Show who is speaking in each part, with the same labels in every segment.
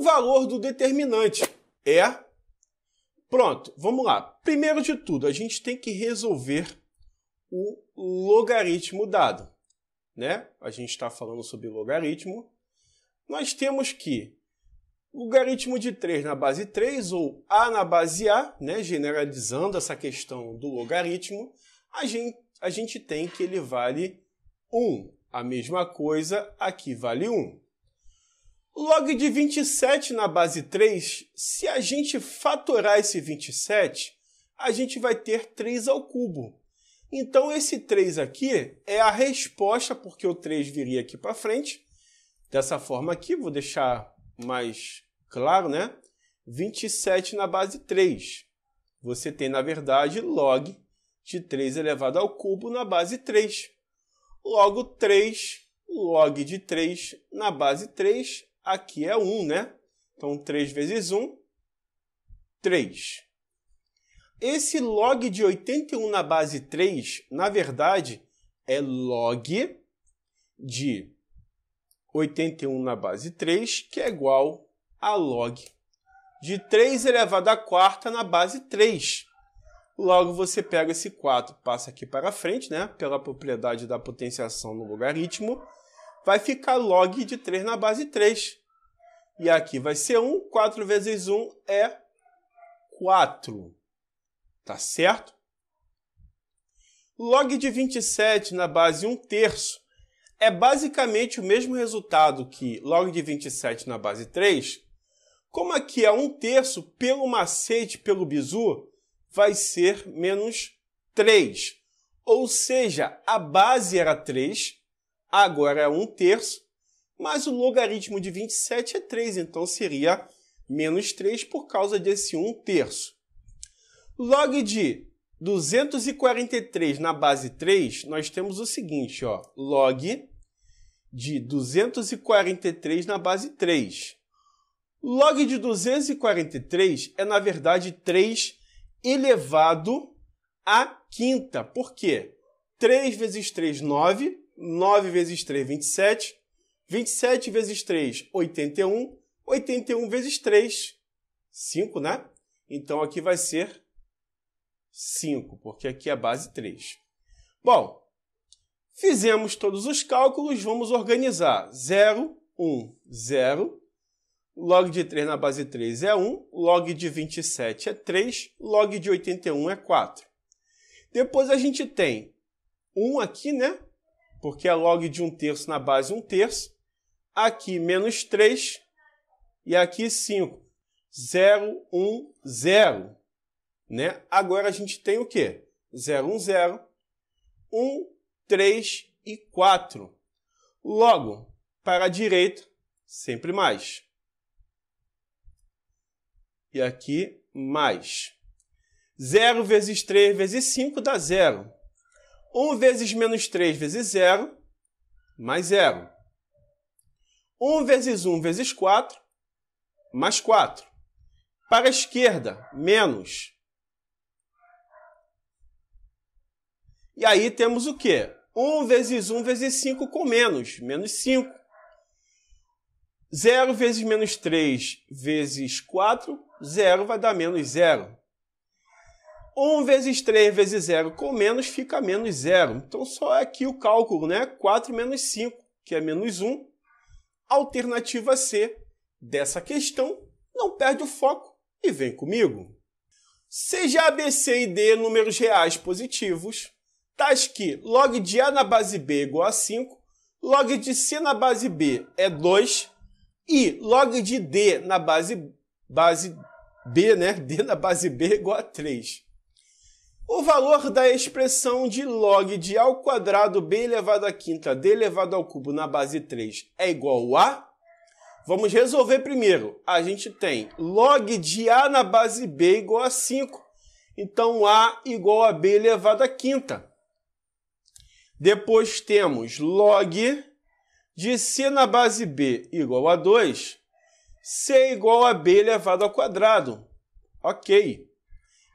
Speaker 1: o valor do determinante é. Pronto, vamos lá. Primeiro de tudo, a gente tem que resolver o logaritmo dado. Né? A gente está falando sobre logaritmo. Nós temos que logaritmo de 3 na base 3, ou a na base a, né? generalizando essa questão do logaritmo, a gente, a gente tem que ele vale 1. A mesma coisa aqui vale 1 log de 27 na base 3, se a gente fatorar esse 27, a gente vai ter 3 ao cubo. Então esse 3 aqui é a resposta, porque o 3 viria aqui para frente, dessa forma aqui, vou deixar mais claro, né? 27 na base 3. Você tem, na verdade, log de 3 elevado ao cubo na base 3. Logo, 3 log de 3 na base 3 aqui é 1, né? Então 3 vezes 1, 3. Esse log de 81 na base 3, na verdade, é log de 81 na base 3, que é igual a log de 3 elevado à quarta na base 3. Logo, você pega esse 4, passa aqui para frente, né? Pela propriedade da potenciação no logaritmo vai ficar log de 3 na base 3. E aqui vai ser 1, 4 vezes 1 é 4. Tá certo? Log de 27 na base 1 terço é basicamente o mesmo resultado que log de 27 na base 3. Como aqui é 1 terço, pelo macete, pelo bizu, vai ser menos 3. Ou seja, a base era 3, agora é 1 terço, mas o logaritmo de 27 é 3, então seria menos 3 por causa desse 1 terço. Log de 243 na base 3, nós temos o seguinte, ó, log de 243 na base 3. Log de 243 é, na verdade, 3 elevado à quinta. Por quê? 3 vezes 3, 9. 9 vezes 3, 27. 27 vezes 3, 81. 81 vezes 3, 5, né? Então aqui vai ser 5, porque aqui é a base 3. Bom, fizemos todos os cálculos, vamos organizar. 0, 1, 0. Log de 3 na base 3 é 1, log de 27 é 3, log de 81 é 4. Depois a gente tem 1 aqui, né? porque é log de 1 terço na base 1 terço. Aqui menos 3 e aqui 5. 0, 1, 0. Né? Agora a gente tem o quê? 0, 1, 0, 1, 3 e 4. Logo, para a direita, sempre mais. E aqui, mais. 0 vezes 3 vezes 5 dá 0. 1 vezes menos 3 vezes 0, mais 0. 1 vezes 1 vezes 4, mais 4. Para a esquerda, menos. E aí temos o quê? 1 vezes 1 vezes 5 com menos, menos 5. 0 vezes menos 3 vezes 4, 0 vai dar menos 0. 1 vezes 3 vezes 0 com menos fica menos 0. Então só aqui o cálculo, né? 4 menos 5, que é menos 1. Alternativa C dessa questão, não perde o foco e vem comigo. Seja A, B, C e D números reais positivos, tais que log de A na base B é igual a 5, log de C na base B é 2 e log de D na base, base B, né? D na base B é igual a 3. O valor da expressão de log de A ao quadrado b elevado à quinta d elevado ao cubo na base 3 é igual a? Vamos resolver primeiro. A gente tem log de A na base b igual a 5. Então A igual a b elevado à quinta. Depois temos log de C na base b igual a 2. C igual a b elevado ao quadrado. Ok.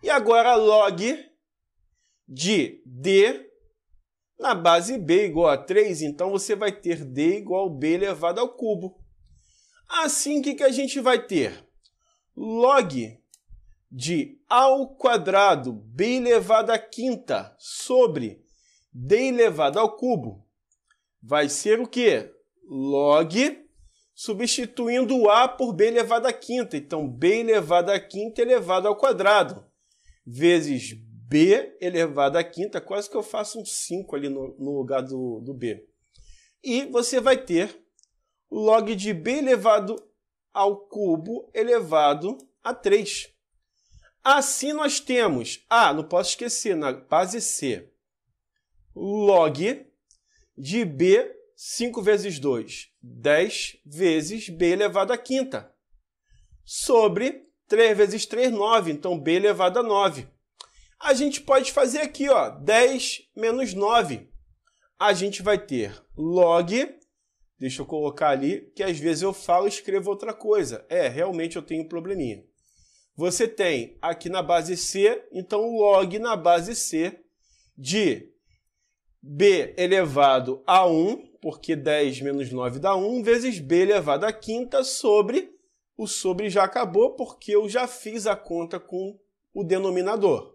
Speaker 1: E agora log de D na base B igual a 3, então você vai ter D igual B elevado ao cubo. Assim, o que, que a gente vai ter? Log de A ao quadrado, B elevado à quinta, sobre D elevado ao cubo. Vai ser o quê? Log substituindo A por B elevado à quinta. Então, B elevado à quinta elevado ao quadrado, vezes B elevado à quinta, quase que eu faço um 5 ali no, no lugar do, do B. E você vai ter log de B elevado ao cubo elevado a 3. Assim nós temos, ah, não posso esquecer, na base C, log de B, 5 vezes 2, 10 vezes B elevado à quinta, sobre 3 vezes 3, 9, então B elevado a 9 a gente pode fazer aqui, ó, 10 menos 9. A gente vai ter log, deixa eu colocar ali, que às vezes eu falo e escrevo outra coisa. É, realmente eu tenho um probleminha. Você tem aqui na base C, então log na base C de b elevado a 1, porque 10 menos 9 dá 1, vezes b elevado a quinta sobre, o sobre já acabou, porque eu já fiz a conta com o denominador.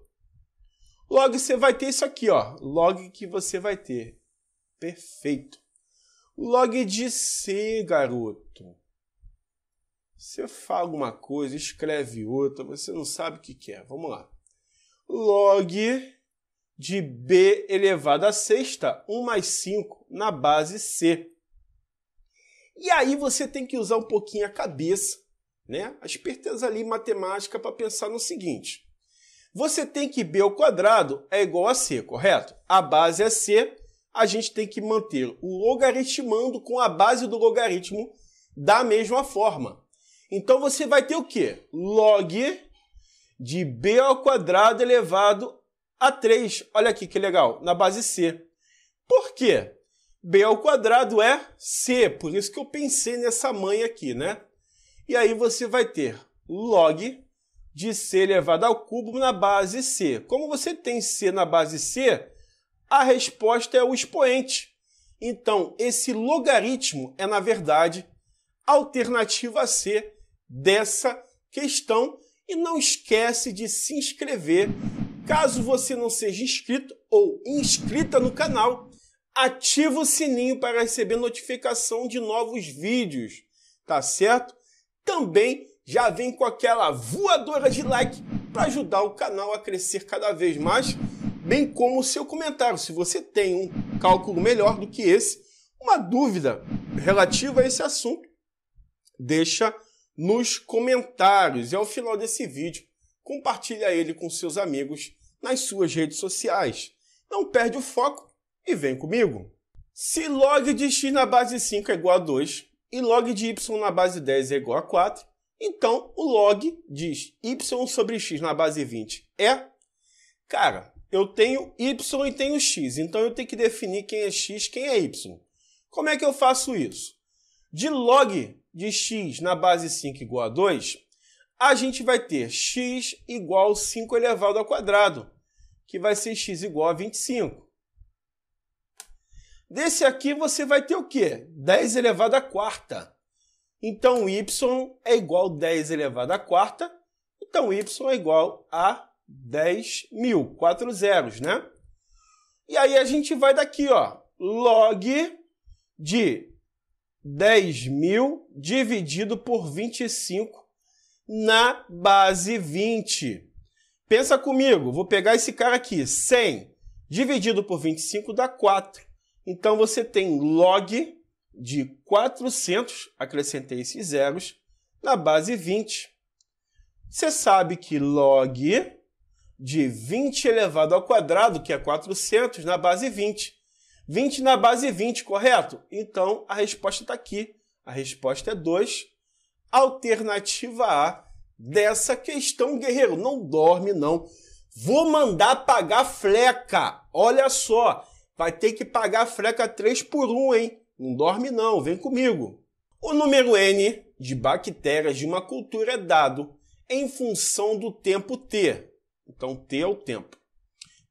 Speaker 1: Log você vai ter isso aqui, ó. Log que você vai ter. Perfeito. Log é de C, garoto. Você fala alguma coisa, escreve outra, você não sabe o que, é. Vamos lá. Log de B elevado à sexta, 1 mais 5, na base C. E aí você tem que usar um pouquinho a cabeça, né? A esperteza ali matemática para pensar no seguinte você tem que b ao quadrado é igual a c, correto? A base é c, a gente tem que manter o logaritmando com a base do logaritmo da mesma forma. Então você vai ter o quê? Log de b ao quadrado elevado a 3. Olha aqui que legal, na base c. Por quê? b ao quadrado é c, por isso que eu pensei nessa mãe aqui, né? E aí você vai ter log de C elevado ao cubo na base C. Como você tem C na base C, a resposta é o expoente. Então, esse logaritmo é, na verdade, a alternativa C dessa questão. E não esquece de se inscrever. Caso você não seja inscrito ou inscrita no canal, ativa o sininho para receber notificação de novos vídeos, tá certo? Também já vem com aquela voadora de like para ajudar o canal a crescer cada vez mais, bem como o seu comentário. Se você tem um cálculo melhor do que esse, uma dúvida relativa a esse assunto, deixa nos comentários. E ao final desse vídeo, compartilha ele com seus amigos nas suas redes sociais. Não perde o foco e vem comigo. Se log de x na base 5 é igual a 2 e log de y na base 10 é igual a 4, então, o log diz y sobre x na base 20 é... Cara, eu tenho y e tenho x, então eu tenho que definir quem é x quem é y. Como é que eu faço isso? De log de x na base 5 igual a 2, a gente vai ter x igual 5 elevado ao quadrado, que vai ser x igual a 25. Desse aqui você vai ter o quê? 10 elevado à quarta. Então y é igual a 10 elevado à quarta. Então y é igual a 10.000, quatro zeros, né? E aí a gente vai daqui, ó, log de 10.000 dividido por 25 na base 20. Pensa comigo, vou pegar esse cara aqui, 100 dividido por 25 dá 4. Então você tem log de 400, acrescentei esses zeros, na base 20. Você sabe que log de 20 elevado ao quadrado, que é 400, na base 20. 20 na base 20, correto? Então, a resposta está aqui. A resposta é 2. Alternativa A dessa questão, guerreiro. Não dorme, não. Vou mandar pagar fleca. Olha só, vai ter que pagar fleca 3 por 1, hein? Não dorme não, vem comigo. O número N de bactérias de uma cultura é dado em função do tempo T. Então, T é o tempo.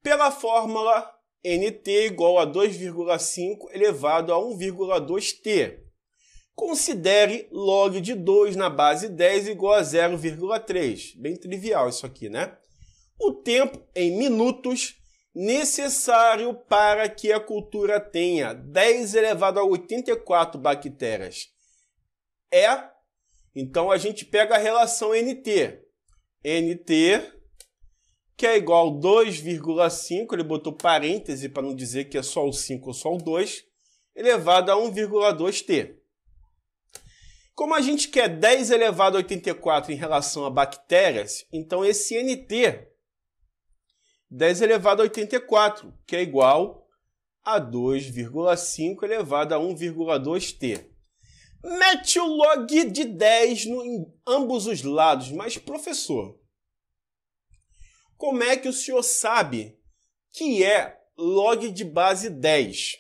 Speaker 1: Pela fórmula nt igual a 2,5 elevado a 1,2t. Considere log de 2 na base 10 igual a 0,3. Bem trivial isso aqui, né? O tempo em minutos necessário para que a cultura tenha 10 elevado a 84 bactérias. É, então a gente pega a relação NT. NT, que é igual a 2,5, ele botou parêntese para não dizer que é só o 5 ou só o 2, elevado a 1,2t. Como a gente quer 10 elevado a 84 em relação a bactérias, então esse NT 10 elevado a 84, que é igual a 2,5 elevado a 1,2t. Mete o log de 10 no, em ambos os lados, mas professor, como é que o senhor sabe que é log de base 10?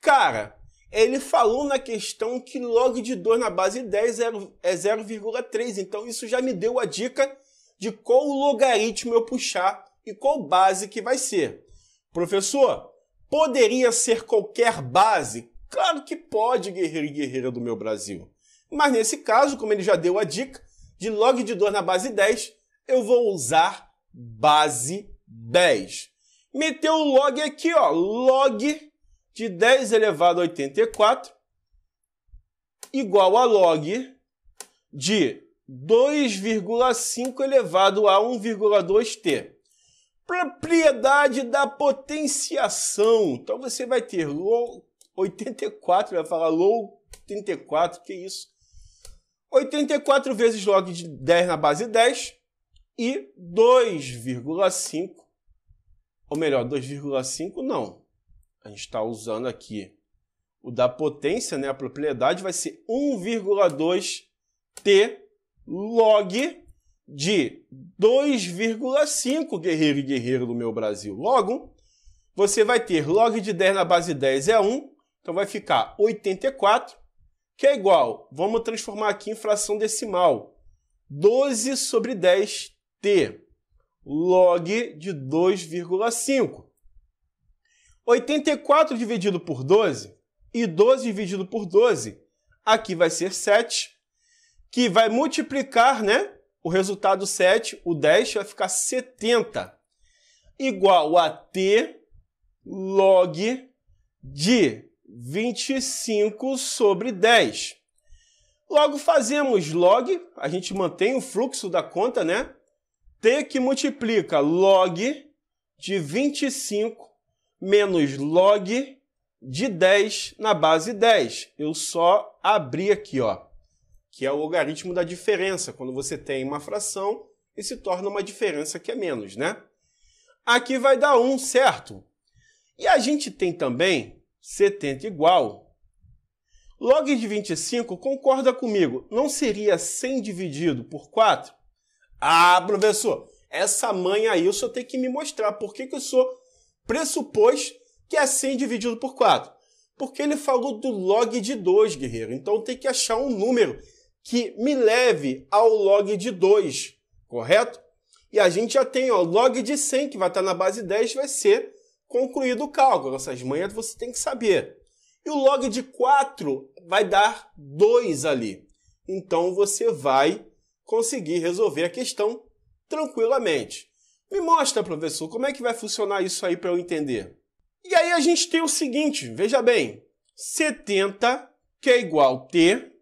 Speaker 1: Cara, ele falou na questão que log de 2 na base 10 é 0,3, é então isso já me deu a dica de qual logaritmo eu puxar e qual base que vai ser. Professor, poderia ser qualquer base? Claro que pode, guerreiro e guerreira do meu Brasil. Mas nesse caso, como ele já deu a dica de log de 2 na base 10, eu vou usar base 10. Meteu o log aqui, ó, log de 10 elevado a 84 igual a log de 2,5 elevado a 1,2t propriedade da potenciação. Então você vai ter low 84, vai falar low 84, que isso? 84 vezes log de 10 na base 10 e 2,5, ou melhor, 2,5 não. A gente está usando aqui o da potência, né? a propriedade vai ser 1,2 t log de 2,5 guerreiro e guerreiro do meu Brasil. Logo, você vai ter log de 10 na base 10 é 1, então vai ficar 84, que é igual, vamos transformar aqui em fração decimal, 12 sobre 10t, log de 2,5. 84 dividido por 12 e 12 dividido por 12, aqui vai ser 7, que vai multiplicar, né? o resultado 7, o 10, vai ficar 70, igual a T log de 25 sobre 10. Logo, fazemos log, a gente mantém o fluxo da conta, né? T que multiplica log de 25 menos log de 10 na base 10. Eu só abri aqui, ó que é o logaritmo da diferença, quando você tem uma fração e se torna uma diferença que é menos, né? Aqui vai dar 1, certo? E a gente tem também 70 igual. Log de 25, concorda comigo, não seria 100 dividido por 4? Ah, professor, essa mãe aí o senhor tem que me mostrar por que, que o senhor pressupôs que é 100 dividido por 4. Porque ele falou do log de 2, guerreiro. Então tem que achar um número que me leve ao log de 2, correto? E a gente já tem o log de 100, que vai estar na base 10, vai ser concluído o cálculo. Essas manhãs você tem que saber. E o log de 4 vai dar 2 ali. Então você vai conseguir resolver a questão tranquilamente. Me mostra, professor, como é que vai funcionar isso aí para eu entender? E aí a gente tem o seguinte, veja bem, 70 que é igual a t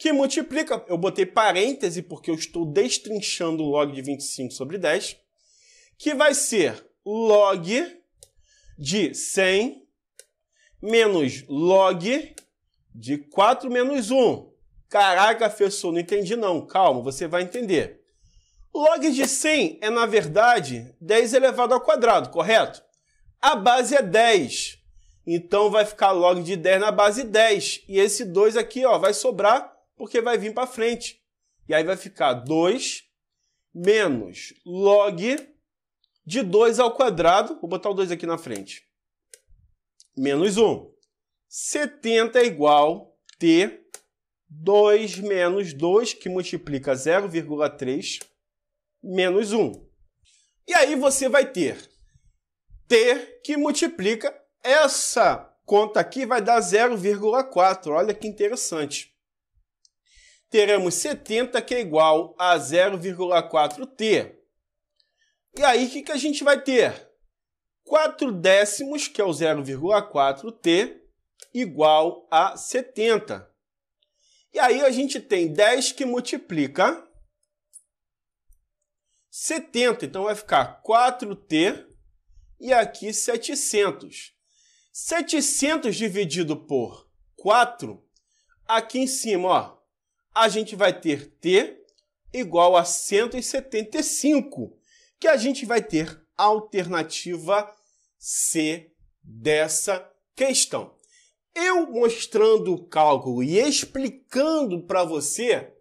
Speaker 1: que multiplica, eu botei parêntese porque eu estou destrinchando o log de 25 sobre 10, que vai ser log de 100 menos log de 4 menos 1. Caraca, professor, não entendi não. Calma, você vai entender. Log de 100 é, na verdade, 10 elevado ao quadrado, correto? A base é 10. Então vai ficar log de 10 na base 10. E esse 2 aqui ó, vai sobrar porque vai vir para frente. E aí vai ficar 2 menos log de 2 ao quadrado, vou botar o 2 aqui na frente, menos 1. Um. 70 é igual a t 2 menos 2, que multiplica 0,3, menos 1. E aí você vai ter t que multiplica essa conta aqui, vai dar 0,4. Olha que interessante teremos 70 que é igual a 0,4t. E aí, o que, que a gente vai ter? 4 décimos, que é o 0,4t, igual a 70. E aí a gente tem 10 que multiplica 70, então vai ficar 4t e aqui 700. 700 dividido por 4, aqui em cima, ó, a gente vai ter T igual a 175, que a gente vai ter alternativa C dessa questão. Eu mostrando o cálculo e explicando para você,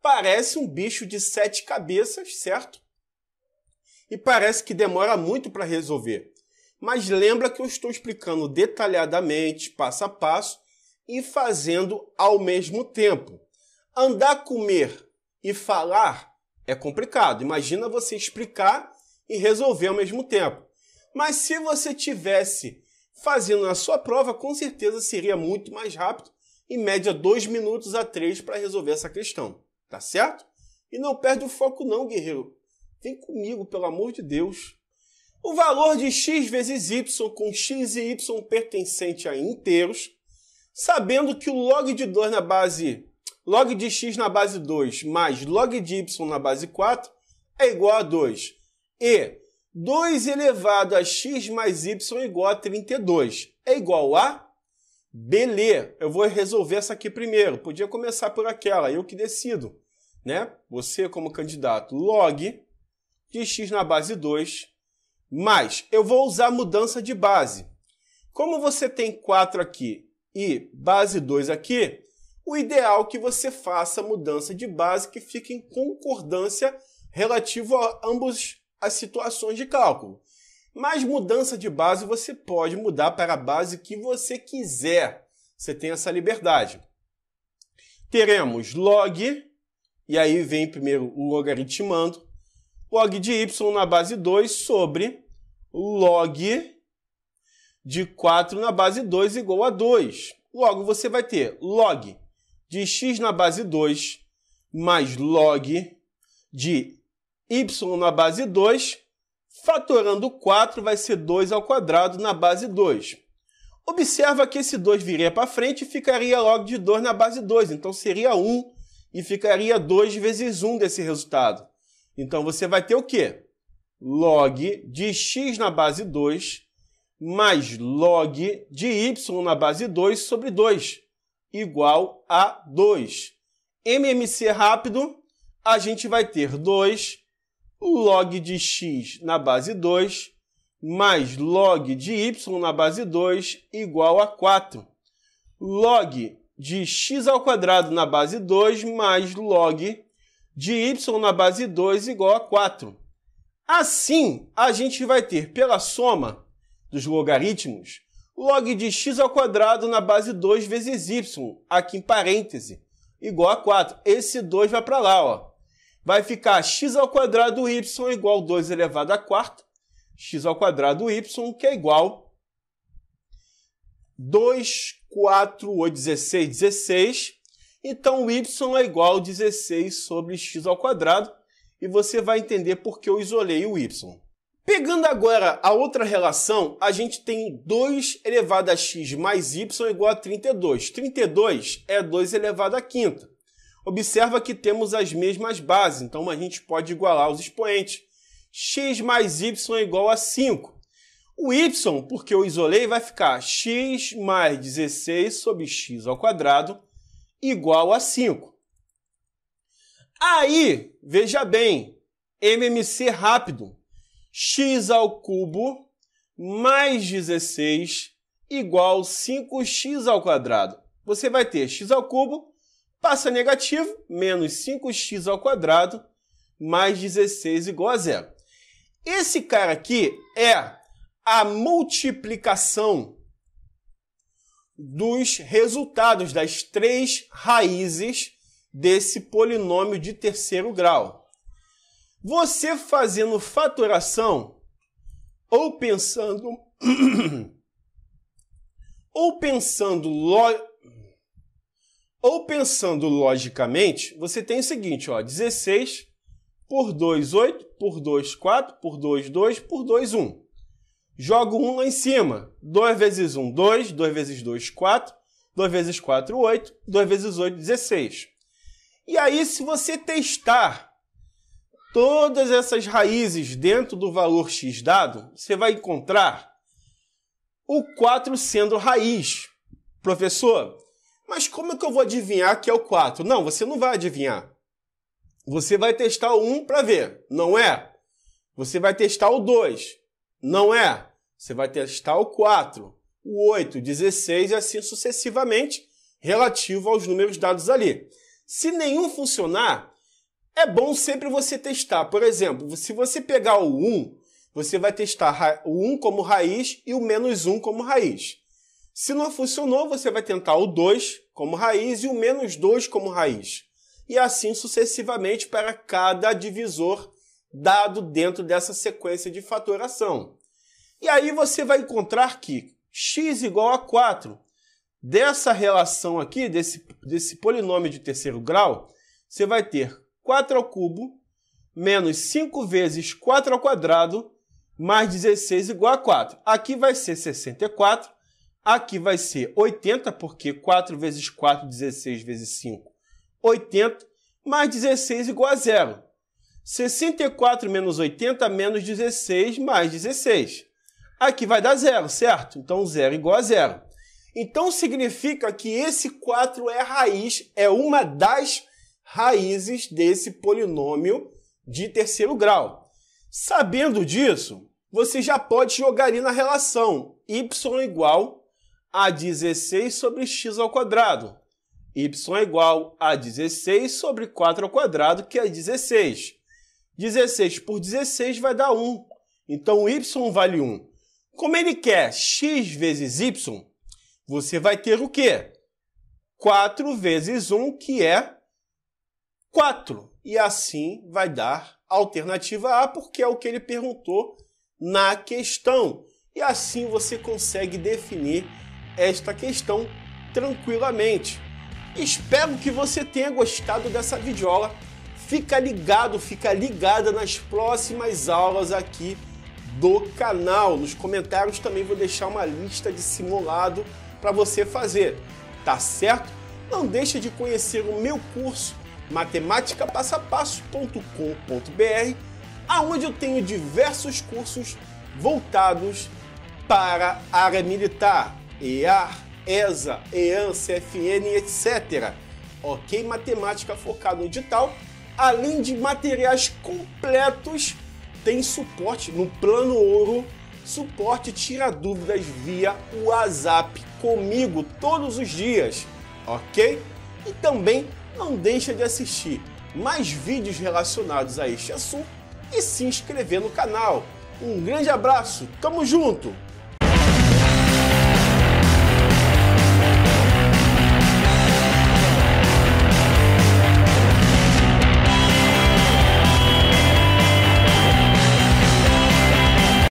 Speaker 1: parece um bicho de sete cabeças, certo? E parece que demora muito para resolver. Mas lembra que eu estou explicando detalhadamente, passo a passo, e fazendo ao mesmo tempo. Andar, comer e falar é complicado. Imagina você explicar e resolver ao mesmo tempo. Mas se você tivesse fazendo a sua prova, com certeza seria muito mais rápido, em média dois minutos a três para resolver essa questão, tá certo? E não perde o foco não, guerreiro. Vem comigo, pelo amor de Deus. O valor de x vezes y com x e y pertencente a inteiros, sabendo que o log de 2 na base log de x na base 2 mais log de y na base 4 é igual a 2. E 2 elevado a x mais y é igual a 32. É igual a BL. Eu vou resolver essa aqui primeiro. Podia começar por aquela, eu que decido. Né? Você como candidato, log de x na base 2, mais, eu vou usar a mudança de base. Como você tem 4 aqui e base 2 aqui, o ideal é que você faça a mudança de base que fique em concordância relativo a ambos as situações de cálculo. Mas mudança de base você pode mudar para a base que você quiser. Você tem essa liberdade. Teremos log, e aí vem primeiro o logaritmando, log de y na base 2 sobre log de 4 na base 2 igual a 2. Logo, você vai ter log de x na base 2 mais log de y na base 2, fatorando 4 vai ser 2 ao quadrado na base 2. Observa que esse 2 viria para frente e ficaria log de 2 na base 2, então seria 1 e ficaria 2 vezes 1 desse resultado. Então você vai ter o quê? Log de x na base 2 mais log de y na base 2 sobre 2 igual a 2. MMC rápido, a gente vai ter 2 log de x na base 2 mais log de y na base 2 igual a 4. Log de x ao quadrado na base 2 mais log de y na base 2 igual a 4. Assim, a gente vai ter pela soma dos logaritmos log de x ao quadrado na base 2 vezes y, aqui em parêntese, igual a 4. Esse 2 vai para lá, ó. Vai ficar x ao quadrado y igual 2 elevado a quarta, x ao quadrado y, que é igual 2, 4, 8, 16, 16. Então, y é igual a 16 sobre x ao quadrado, e você vai entender por que eu isolei o y. Pegando agora a outra relação, a gente tem 2 elevado a x mais y igual a 32. 32 é 2 elevado a quinta. Observa que temos as mesmas bases, então a gente pode igualar os expoentes. x mais y é igual a 5. O y, porque eu isolei, vai ficar x mais 16 sobre x ao quadrado igual a 5. Aí, veja bem, MMC rápido x ao cubo mais 16 igual 5x ao quadrado. Você vai ter x ao cubo, passa negativo, menos 5x ao quadrado, mais 16 igual a zero. Esse cara aqui é a multiplicação dos resultados das três raízes desse polinômio de terceiro grau. Você fazendo faturação ou pensando ou pensando lo... ou pensando logicamente, você tem o seguinte, ó, 16 por 2 8, por 2 4, por 2 2, por 2 1. Jogo 1 lá em cima. 2 vezes 1 2, 2 vezes 2 4, 2 vezes 4 8, 2 vezes 8 16. E aí se você testar todas essas raízes dentro do valor x dado, você vai encontrar o 4 sendo raiz. Professor, mas como é que eu vou adivinhar que é o 4? Não, você não vai adivinhar. Você vai testar o 1 para ver, não é? Você vai testar o 2, não é? Você vai testar o 4, o 8, 16 e assim sucessivamente, relativo aos números dados ali. Se nenhum funcionar, é bom sempre você testar. Por exemplo, se você pegar o 1, você vai testar o 1 como raiz e o menos 1 como raiz. Se não funcionou, você vai tentar o 2 como raiz e o menos 2 como raiz. E assim sucessivamente para cada divisor dado dentro dessa sequência de fatoração. E aí você vai encontrar que x igual a 4. Dessa relação aqui, desse, desse polinômio de terceiro grau, você vai ter 4 ao cubo menos 5 vezes 4 ao quadrado mais 16 igual a 4. Aqui vai ser 64, aqui vai ser 80, porque 4 vezes 4, 16 vezes 5, 80, mais 16 igual a zero. 64 menos 80 menos 16 mais 16. Aqui vai dar zero, certo? Então, zero igual a zero. Então, significa que esse 4 é raiz, é uma das raízes desse polinômio de terceiro grau. Sabendo disso, você já pode jogar ali na relação y igual a 16 sobre x ao quadrado. y igual a 16 sobre 4 ao quadrado, que é 16. 16 por 16 vai dar 1. Então, y vale 1. Como ele quer x vezes y, você vai ter o quê? 4 vezes 1, que é 4. E assim vai dar alternativa A, porque é o que ele perguntou na questão. E assim você consegue definir esta questão tranquilamente. Espero que você tenha gostado dessa videoaula. Fica ligado, fica ligada nas próximas aulas aqui do canal. Nos comentários também vou deixar uma lista de simulado para você fazer, tá certo? Não deixa de conhecer o meu curso matematicapasso aonde eu tenho diversos cursos voltados para a área militar, EAR, ESA, EAN, CFN, etc. Ok? Matemática focada no digital, além de materiais completos, tem suporte no Plano Ouro, suporte tira dúvidas via WhatsApp comigo todos os dias, ok? E também não deixa de assistir mais vídeos relacionados a este assunto e se inscrever no canal. Um grande abraço, tamo junto!